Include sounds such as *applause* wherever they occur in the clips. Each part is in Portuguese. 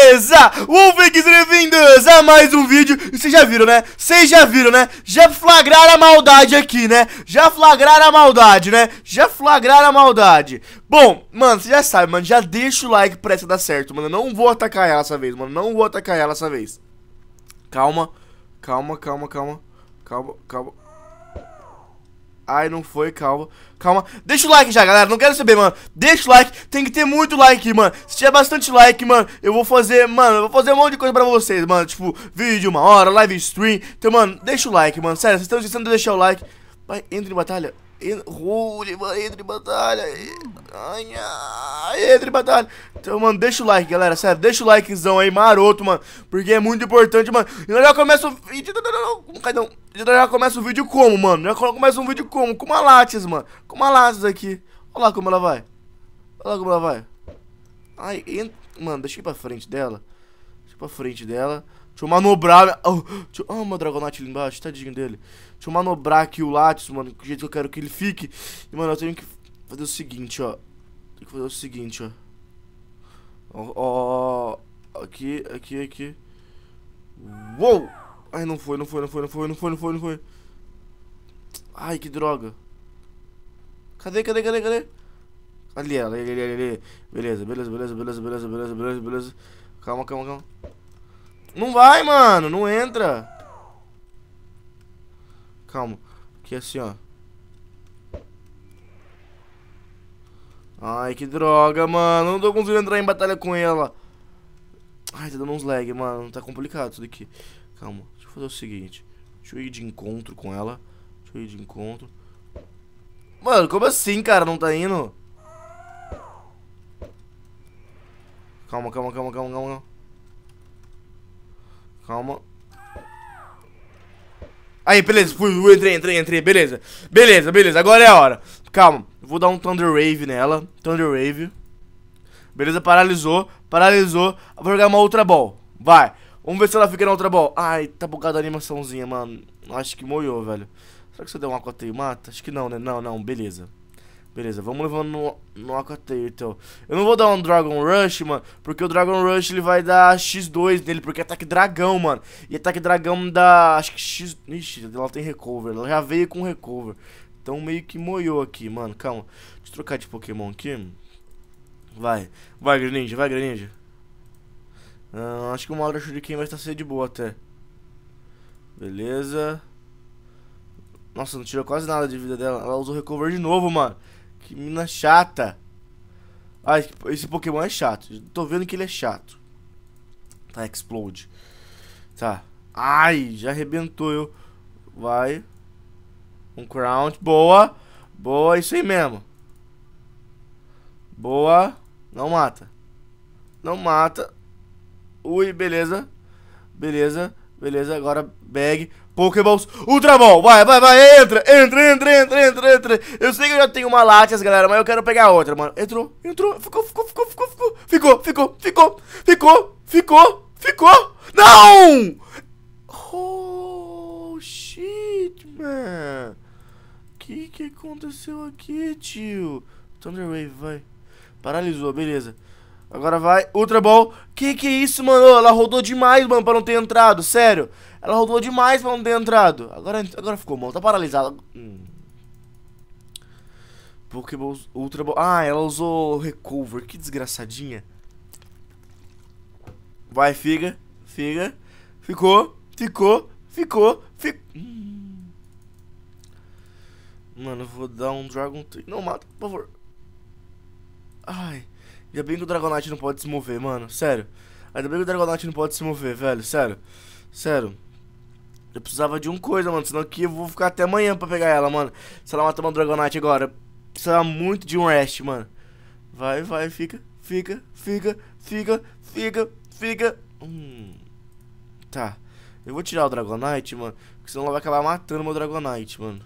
Beleza? Wolflix, bem-vindos a mais um vídeo Vocês já viram, né? Vocês já viram, né? Já flagraram a maldade aqui, né? Já flagraram a maldade, né? Já flagraram a maldade Bom, mano, você já sabe, mano Já deixa o like pra essa dar certo, mano Eu não vou atacar ela essa vez, mano Não vou atacar ela essa vez Calma, calma, calma, calma Calma, calma Ai, não foi, calma. Calma. Deixa o like já, galera. Não quero saber, mano. Deixa o like. Tem que ter muito like, mano. Se tiver bastante like, mano, eu vou fazer, mano, eu vou fazer um monte de coisa pra vocês, mano. Tipo, vídeo, uma hora, live stream. Então, mano, deixa o like, mano. Sério, vocês estão esquecendo de deixar o like. Vai, entra em batalha. Rule, mano, entre em batalha. Ai, ai, em batalha. Então, mano, deixa o like, galera. Sério, deixa o likezão aí, maroto, mano. Porque é muito importante, mano. E nós já começa o vídeo. Não, não? já começa o vídeo como, mano? Já começa um vídeo como? Com uma lattes, mano. Com uma lattes aqui. Olha lá como ela vai. Olha lá como ela vai. Ai, entra. mano, deixa eu ir pra frente dela. Deixa eu ir pra frente dela. Deixa eu manobrar. Oh, deixa eu... oh ah, meu Dragonite ali embaixo, tadinho dele. Deixa eu manobrar aqui o Latios, mano, do jeito que eu quero que ele fique. E, mano, eu tenho que fazer o seguinte, ó. Tem que fazer o seguinte, ó. Ó, ó, Aqui, aqui, aqui. Uou! Ai, não foi, não foi, não foi, não foi, não foi, não foi, não foi. Ai, que droga. Cadê, cadê, cadê, cadê? Ali, ali, ali, ali. Beleza, beleza, beleza, beleza, beleza, beleza, beleza. Calma, calma, calma. Não vai, mano. Não entra. Calma. Aqui é assim, ó. Ai, que droga, mano. Não tô conseguindo entrar em batalha com ela. Ai, tá dando uns lag, mano. Tá complicado isso daqui. Calma. Deixa eu fazer o seguinte. Deixa eu ir de encontro com ela. Deixa eu ir de encontro. Mano, como assim, cara? Não tá indo? Calma, calma, calma, calma, calma. Calma. Aí, beleza. Fui, entrei, entrei, entrei. Beleza. Beleza, beleza. Agora é a hora. Calma. Vou dar um Thunder Wave nela. Thunder Wave. Beleza, paralisou. Paralisou. Vou jogar uma outra ball. Vai. Vamos ver se ela fica na outra ball. Ai, tá bugada a animaçãozinha, mano. Acho que moiou, velho. Será que você deu uma um e mata? Acho que não, né? Não, não. Beleza. Beleza, vamos levando no, no então. Eu não vou dar um Dragon Rush, mano, porque o Dragon Rush ele vai dar X2 nele, porque é ataque dragão, mano. E ataque dragão dá, acho que X... Ixi, ela tem recover, ela já veio com recover. Então meio que moiou aqui, mano, calma. Deixa eu trocar de Pokémon aqui. Vai, vai Greninja, vai Greninja. Ah, acho que uma hora Shuriken vai estar sendo de boa até. Beleza. Nossa, não tirou quase nada de vida dela. Ela usou recover de novo, mano. Que mina chata. Ah, esse Pokémon é chato. Tô vendo que ele é chato. Tá, Explode. Tá. Ai, já arrebentou eu. Vai. Um Crown. Boa. Boa, é isso aí mesmo. Boa. Não mata. Não mata. Ui, beleza. Beleza. Beleza, agora bag, Pokéballs, Ultra vai, vai, vai, entra, entra, entra, entra, entra, entra. Eu sei que eu já tenho uma Latias, galera, mas eu quero pegar outra, mano. Entrou, entrou, ficou, ficou, ficou, ficou, ficou, ficou, ficou, ficou, ficou, ficou, ficou, não! Oh, shit, man. Que que aconteceu aqui, tio? Thunder Wave, vai. Paralisou, beleza. Agora vai, Ultra Ball. Que que é isso, mano? Ela rodou demais, mano, pra não ter entrado, sério. Ela rodou demais pra não ter entrado. Agora, agora ficou, mano, tá paralisada. Hum. Ultra Ball. Ah, ela usou Recover, que desgraçadinha. Vai, figa, figa. Ficou, ficou, ficou, ficou. Hum. Mano, eu vou dar um Dragon Tree. Não, mata, por favor. Ai... Ainda bem que o Dragonite não pode se mover, mano. Sério. Ainda bem que o Dragonite não pode se mover, velho. Sério. Sério. Eu precisava de uma coisa, mano. Senão aqui eu vou ficar até amanhã pra pegar ela, mano. Se ela matar uma Dragonite agora. Eu precisava muito de um rest, mano. Vai, vai, fica. Fica, fica, fica, fica, fica. Hum. Tá. Eu vou tirar o Dragonite, mano. Porque senão ela vai acabar matando meu Dragonite, mano.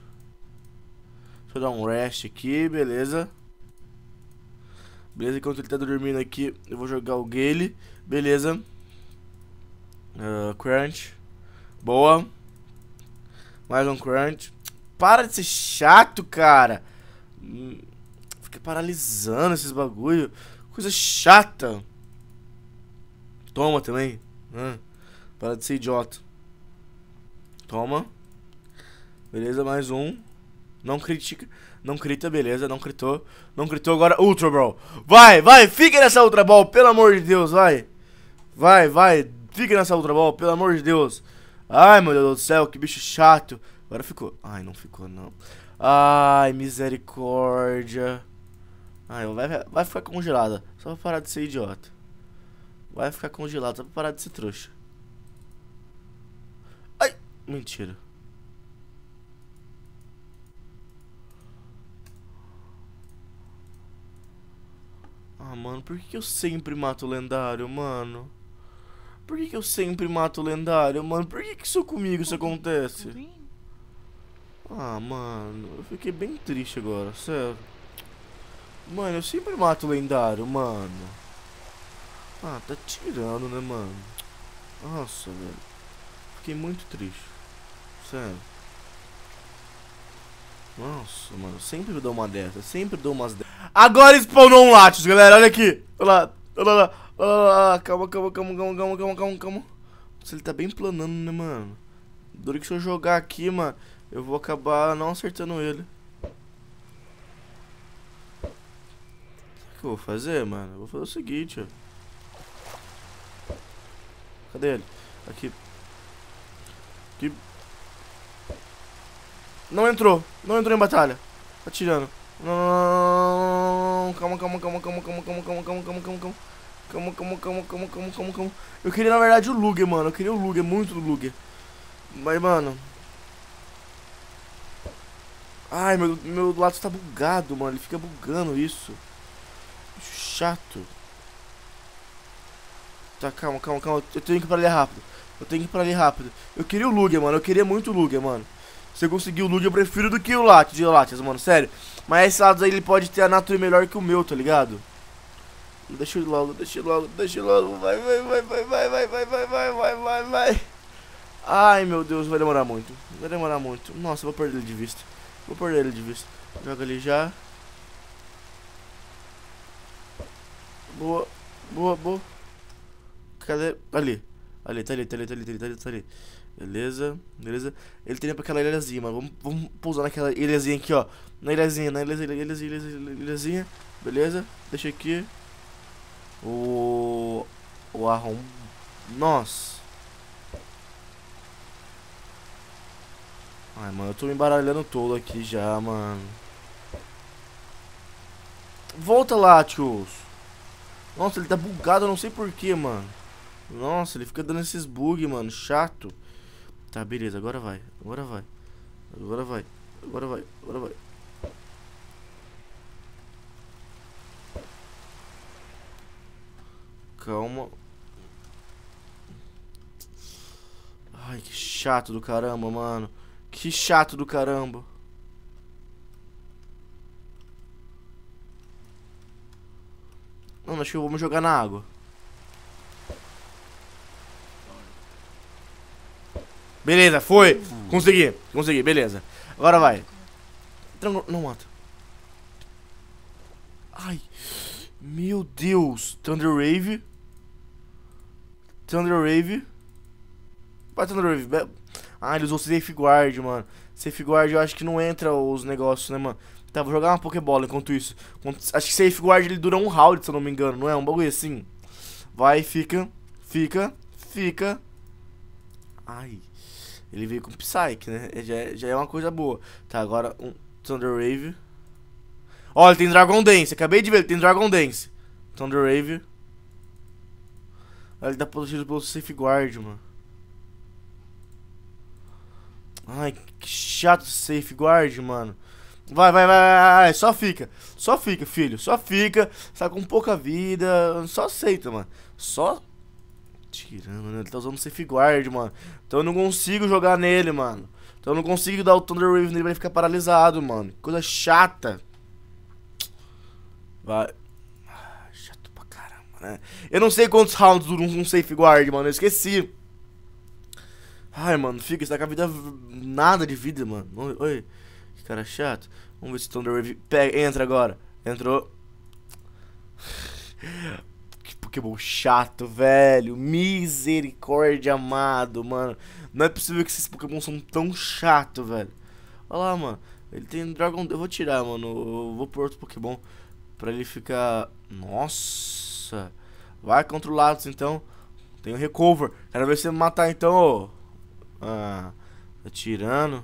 Deixa eu dar um rest aqui, beleza. Beleza, enquanto ele tá dormindo aqui, eu vou jogar o Gale. Beleza. Uh, crunch. Boa. Mais um crunch. Para de ser chato, cara. Hum, fica paralisando esses bagulho. Coisa chata. Toma também. Hum. Para de ser idiota. Toma. Beleza, mais um. Não critica. Não crita, beleza. Não critou. Não critou agora. Ultra Ball. Vai, vai. Fica nessa Ultra Ball, pelo amor de Deus. Vai. Vai, vai. Fica nessa Ultra Ball, pelo amor de Deus. Ai, meu Deus do céu. Que bicho chato. Agora ficou. Ai, não ficou, não. Ai, misericórdia. Ai, vai, vai ficar congelada. Só pra parar de ser idiota. Vai ficar congelada. Só pra parar de ser trouxa. Ai, mentira. Ah, mano, por que eu sempre mato lendário, mano? Por que, eu sempre mato lendário, mano? Por que, que isso comigo isso acontece? Ah, mano, eu fiquei bem triste agora, sério. Mano, eu sempre mato lendário, mano. Ah, tá tirando, né, mano? Nossa, velho. Fiquei muito triste. Sério. Nossa, mano, sempre dou uma dessa. Sempre dou umas Agora spawnou um Latios, galera. Olha aqui. Olha lá. Olha lá. Olha lá. Calma, calma, calma, calma, calma, calma, calma, calma. Nossa, ele tá bem planando, né, mano? Duro que se eu jogar aqui, mano, eu vou acabar não acertando ele. O que eu vou fazer, mano? Eu vou fazer o seguinte, ó. Cadê ele? Aqui. Aqui. Não entrou. Não entrou em batalha. Tá não, calma, calma, calma, calma, calma, calma, calma, calma, calma, calma, calma. Calma, calma, calma, calma, calma, calma, calma. Eu queria, na verdade, o Luger, mano. Eu queria o Luger, muito do Luger. Mas, mano... Ai, meu, meu lado tá bugado, mano. Ele fica bugando isso. Chato. Tá, calma, calma, calma. Eu tenho que ir pra ali rápido. Eu tenho que ir pra ali rápido. Eu queria o Luger, mano. Eu queria muito o Luger, mano. Você conseguiu o Lud, eu prefiro do que o Latias, o Latias, mano, sério. Mas esse lado aí, ele pode ter a Nature melhor que o meu, tá ligado? Deixa ele logo, deixa ele logo, deixa ele logo. Vai, vai, vai, vai, vai, vai, vai, vai, vai, vai, vai, vai. Ai, meu Deus, vai demorar muito. Vai demorar muito. Nossa, vou perder ele de vista. Vou perder ele de vista. Joga ele já. Boa, boa, boa. Cadê? Ali. Tá ali, tá ali, tá ali, tá ali, tá ali, tá ali, Beleza, beleza. Ele tem pra aquela ilhazinha, mano. Vamos, vamos pousar naquela ilhazinha aqui, ó. Na ilhazinha, na ilhazinha, ilhazinha, ilhazinha, ilhazinha. Beleza, deixa aqui. O... O arrom... Nossa. Ai, mano, eu tô me embaralhando todo aqui já, mano. Volta lá, tios. Nossa, ele tá bugado, eu não sei porquê, mano. Nossa, ele fica dando esses bugs mano. Chato. Tá, beleza. Agora vai. Agora vai. Agora vai. Agora vai. Agora vai. Calma. Ai, que chato do caramba, mano. Que chato do caramba. Mano, acho que vamos jogar na água. Beleza, foi. Consegui, consegui, beleza. Agora vai. Então, não mata. Ai. Meu Deus. Thunder Wave. Thunder Wave. Vai, Thunder Wave. Ah, ele usou Safe Guard, mano. Safe Guard eu acho que não entra os negócios, né, mano? Tá, vou jogar uma Pokébola enquanto isso. Acho que Safe Guard ele dura um round, se eu não me engano, não é? Um bagulho assim. Vai, fica, fica, fica. Ai. Ele veio com Psyche, né? É, já, é, já é uma coisa boa. Tá, agora um Thunder Wave. Olha, tem Dragon Dance. Acabei de ver, tem Dragon Dance. Thunder Wave. Olha, ele tá protegido pelo Guard, mano. Ai, que chato Safe Guard, mano. Vai, vai, vai, vai, só fica. Só fica, filho, só fica. Tá com pouca vida. Só aceita, mano. Só tirando, né Ele tá usando safeguard, mano. Então eu não consigo jogar nele, mano. Então eu não consigo dar o Thunder Wave nele, vai ficar paralisado, mano. Coisa chata. Vai. Ah, chato pra caramba, né? Eu não sei quantos rounds dura um safeguard, mano. Eu esqueci. Ai, mano, fica, está com a vida. Nada de vida, mano. Oi, que cara chato. Vamos ver se o Thunder Wave pega, entra agora. Entrou. Pokémon chato, velho. Misericórdia amado, mano. Não é possível que esses Pokémon são tão chato, velho. Olha lá, mano. Ele tem Dragon... Eu vou tirar, mano. Eu vou por outro Pokémon. Pra ele ficar... Nossa. Vai contra o Latos, então. Tem o Recover. Quero ver se me matar, então, ô. Ah. Tá tirando.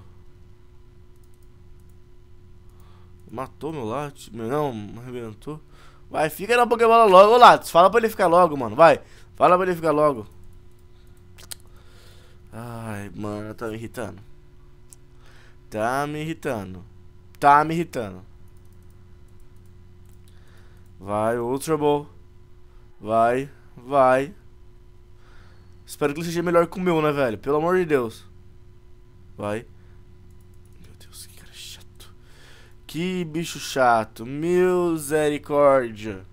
Matou meu Latos. Não, arrebentou. Vai, fica na Pokébola logo. Ô, Latos, fala pra ele ficar logo, mano. Vai. Fala pra ele ficar logo. Ai, mano, tá me irritando. Tá me irritando. Tá me irritando. Vai, Ultra Ball. Vai, vai. Espero que ele seja melhor que o meu, né, velho? Pelo amor de Deus. Vai. Que bicho chato. Misericórdia.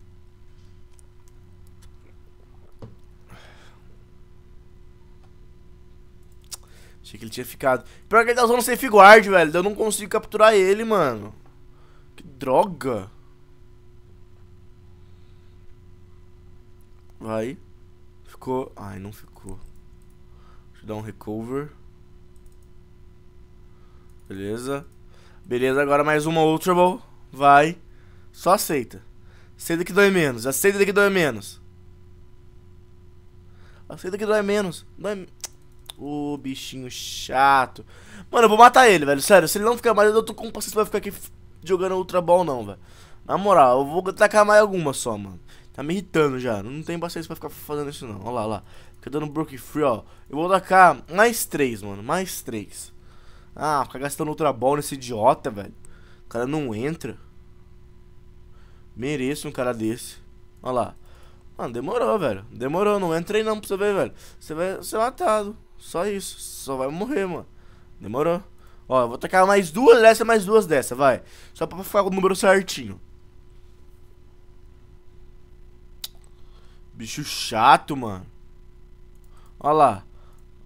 Achei que ele tinha ficado. Pior que ele tá usando safe guard, velho. Eu não consigo capturar ele, mano. Que droga. Vai. Ficou. Ai, não ficou. Deixa eu dar um recover. Beleza. Beleza, agora mais uma Ultra Ball. Vai. Só aceita. Aceita que dói menos. Aceita que dói menos. Aceita que dói menos. Dói... Ô, oh, bichinho chato. Mano, eu vou matar ele, velho. Sério, se ele não ficar mais, eu tô com paciência pra ficar aqui jogando Ultra Ball, não, velho. Na moral, eu vou tacar mais alguma só, mano. Tá me irritando já. Não tem paciência pra ficar fazendo isso, não. Olha lá, olha lá. Fica dando Brook Free, ó. Eu vou tacar mais três, mano. Mais três. Ah, ficar gastando outra bola nesse idiota, velho. O cara não entra. Mereço um cara desse. Olha lá. Mano, demorou, velho. Demorou, não entrei não pra você ver, velho. Você vai ser matado. Só isso. Só vai morrer, mano. Demorou. Ó, eu vou tacar mais duas dessa, é mais duas dessa, vai. Só pra ficar com o número certinho. Bicho chato, mano. Olha lá.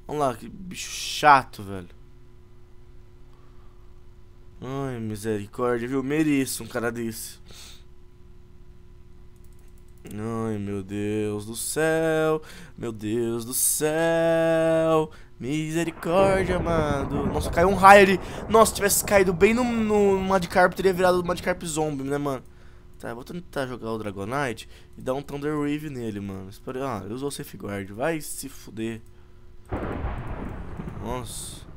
Olha lá, que bicho chato, velho. Ai, misericórdia, viu? Mereço um cara desse. Ai, meu Deus do céu, meu Deus do céu, misericórdia, mano. Nossa, caiu um raio ali. Nossa, se tivesse caído bem no, no Madcarp, teria virado o Madcarp Zombie, né, mano? Tá, vou tentar jogar o Dragonite e dar um Thunder Wave nele, mano. Espera, ah, ele usou o Safe Guard, vai se fuder. Nossa.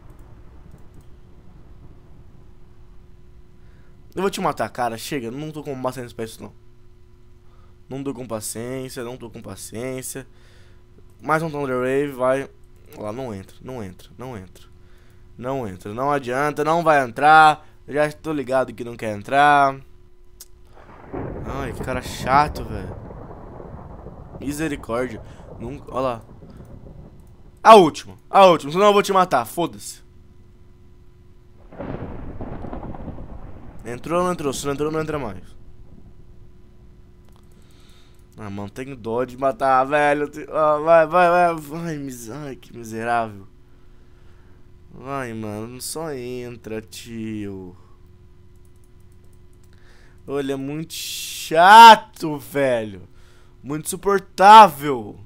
Eu vou te matar, cara. Chega, não tô com paciência pra isso, não. Não tô com paciência, não tô com paciência. Mais um Thunder Wave, vai. Lá, não entra, não entra, não entra. Não entra, não adianta, não vai entrar. já estou ligado que não quer entrar. Ai, que cara chato, velho. Misericórdia. Nunca... Olha lá. A última, a última, senão eu vou te matar, foda-se. Entrou, não entrou. Se não entrou, não entra mais. Ah, mano, tenho dó de matar, velho. Ah, vai, vai, vai. Vai, mis... Ai, que miserável. Vai, mano. Só entra, tio. Olha, é muito chato, velho. Muito insuportável.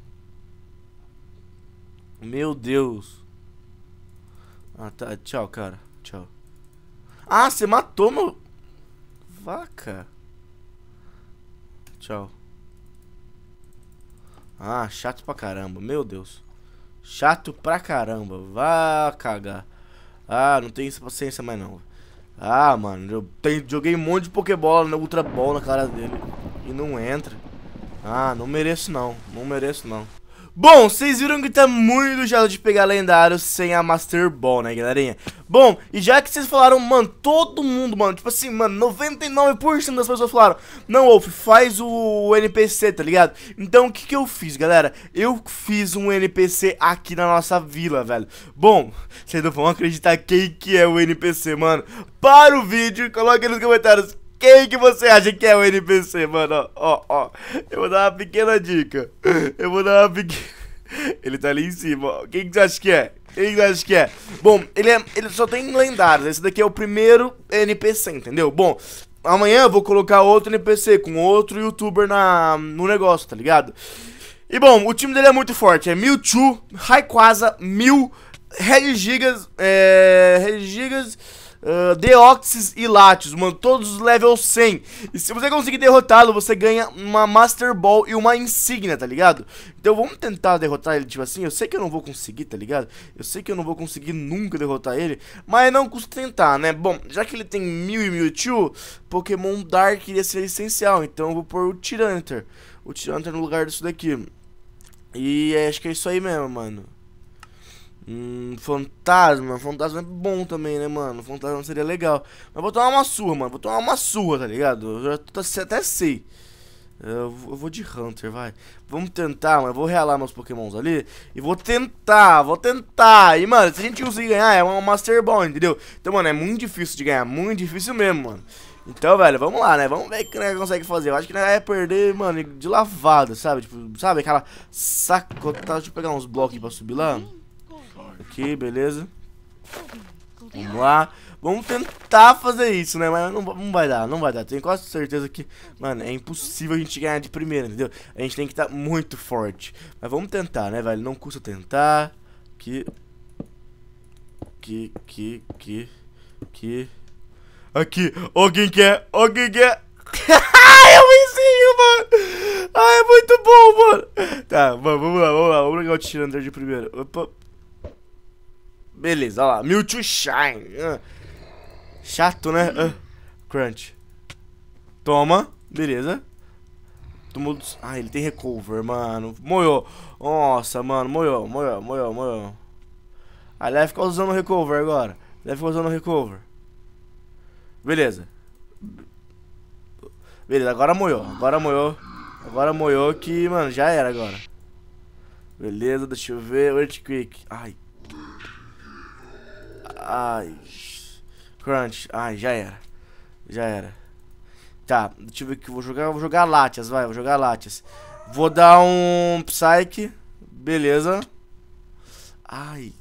Meu Deus. Ah, tá. Tchau, cara. Tchau. Ah, você matou, meu vaca. Tchau. Ah, chato pra caramba. Meu Deus. Chato pra caramba. Vá cagar. Ah, não tenho paciência mais não. Ah, mano, eu tenho, joguei um monte de Pokébola, na Ultra Ball na cara dele. E não entra. Ah, não mereço não. Não mereço não. Bom, vocês viram que tá muito chato de pegar lendários sem a Master Ball, né, galerinha? Bom, e já que vocês falaram, mano, todo mundo, mano, tipo assim, mano, 99% das pessoas falaram Não, Wolf, faz o NPC, tá ligado? Então, o que que eu fiz, galera? Eu fiz um NPC aqui na nossa vila, velho Bom, vocês não vão acreditar quem que é o NPC, mano Para o vídeo, coloca aí nos comentários quem que você acha que é o NPC, mano? Ó, ó, eu vou dar uma pequena dica. Eu vou dar uma pequena... *laughs* Ele tá ali em cima. Quem que você acha que é? Quem que você acha que é? Bom, ele, é, ele só tem lendários. Esse daqui é o primeiro NPC, entendeu? Bom, amanhã eu vou colocar outro NPC com outro youtuber na, no negócio, tá ligado? E bom, o time dele é muito forte. É Mewtwo, Raikwaza, Mil, Red Gigas, é, Red Gigas... Ah, Deoxys e Latios, mano, todos level 100 E se você conseguir derrotá-lo, você ganha uma Master Ball e uma insígnia, tá ligado? Então vamos tentar derrotar ele, tipo assim Eu sei que eu não vou conseguir, tá ligado? Eu sei que eu não vou conseguir nunca derrotar ele Mas não custa tentar, né? Bom, já que ele tem mil e Mewtwo Pokémon Dark iria ser essencial Então eu vou pôr o Tyranitar O Tyranitar no lugar disso daqui E é, acho que é isso aí mesmo, mano Hum, fantasma. Fantasma é bom também, né, mano? Fantasma seria legal. Mas vou tomar uma surra, mano. Vou tomar uma surra, tá ligado? Eu já até sei. Eu, vou de Hunter, vai. Vamos tentar, mano. Eu vou realar meus pokémons ali. E vou tentar, vou tentar. E, mano, se a gente conseguir ganhar, é um Master Ball, entendeu? Então, mano, é muito difícil de ganhar. Muito difícil mesmo, mano. Então, velho, vamos lá, né? Vamos ver o que nós consegue fazer. Eu acho que nós vai é perder, mano, de lavada, sabe? Tipo, sabe aquela sacota? Deixa eu pegar uns blocos pra subir lá aqui, beleza? Vamos lá. Vamos tentar fazer isso, né? Mas não, não vai dar, não vai dar. Tenho quase certeza que, mano, é impossível a gente ganhar de primeira, entendeu? A gente tem que estar tá muito forte. Mas vamos tentar, né, velho? Não custa tentar. Que... Que, que, que... Que... Aqui! Alguém quer? Alguém quer? *laughs* eu vizinho, mano! Ah, é muito bom, mano! Tá, vamos lá, vamos lá. Vamos pegar o Tirander de primeira. Opa... Beleza, olha lá. Mewtwo Shine. Uh. Chato, né? Uh. Crunch. Toma. Beleza. Tomou... Ah, ele tem recover, mano. Moiou. Nossa, mano. Moiou, moiou, moiou, moiou. Ah, ele vai ficar usando o recover agora. Ele vai ficar usando o recover. Beleza. Beleza, agora moiou. Agora moiou. Agora moiou que, mano, já era agora. Beleza, deixa eu ver. Earthquake. Ai, Ai. Crunch. Ai, já era. Já era. Tá, deixa eu ver o que eu vou jogar. Eu vou jogar Latias, vai, vou jogar Latias. Vou dar um Psyche. Beleza. Ai.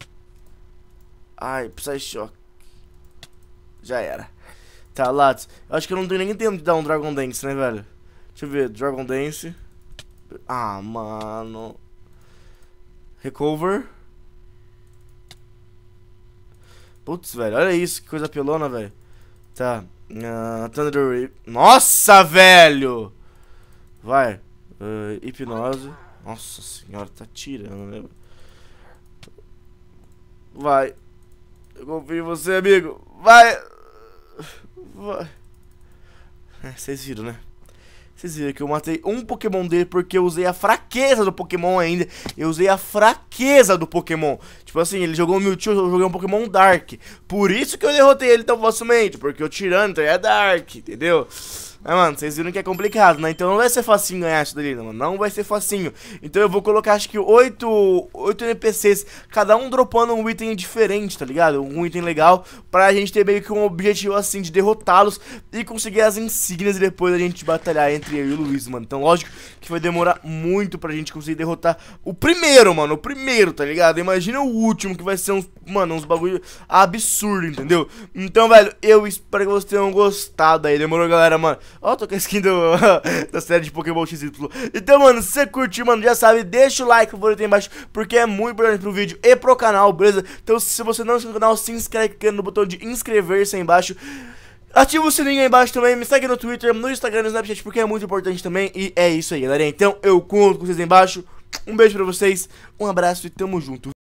Ai, Psycho. Já era. Tá, Latias. Eu acho que eu não tenho nem tempo de dar um Dragon Dance, né, velho? Deixa eu ver, Dragon Dance. Ah, mano. Recover. Putz, velho, olha isso, que coisa pelona, velho. Tá. Uh, Thunder Rip. Nossa, velho! Vai. Uh, hipnose. Nossa senhora, tá tirando, né? Vai. Eu confio em você, amigo. Vai. Vai. É, vocês viram, né? Vocês viram que eu matei um Pokémon dele porque eu usei a fraqueza do Pokémon ainda. Eu usei a fraqueza do Pokémon. Tipo assim, ele jogou um Mewtwo, eu joguei um Pokémon Dark. Por isso que eu derrotei ele tão facilmente, porque o Tiranta é Dark, entendeu? Mas, mano, vocês viram que é complicado, né? Então não vai ser facinho ganhar isso dali, né, mano. Não vai ser facinho. Então eu vou colocar, acho que, oito, oito NPCs, cada um dropando um item diferente, tá ligado? Um item legal, pra gente ter meio que um objetivo, assim, de derrotá-los e conseguir as insígnias e depois a gente batalhar entre eu e o Luiz, mano. Então, lógico que vai demorar muito pra gente conseguir derrotar o primeiro, mano. O primeiro, tá ligado? Imagina o último, que vai ser uns, mano, uns bagulho absurdo, entendeu? Então, velho, eu espero que vocês tenham gostado aí. Demorou, galera, mano? Ó, tô com a skin do, *laughs* da série de Pokémon XY. Então, mano, se você curtiu, mano, já sabe, deixa o like favorito aí embaixo, porque é muito importante pro vídeo e pro canal, beleza? Então, se você não é inscreveu no canal, se inscreve clicando no botão de inscrever-se aí embaixo. Ativa o sininho aí embaixo também, me segue no Twitter, no Instagram, no Snapchat, porque é muito importante também. E é isso aí, galera. Então, eu conto com vocês aí embaixo. Um beijo pra vocês, um abraço e tamo junto.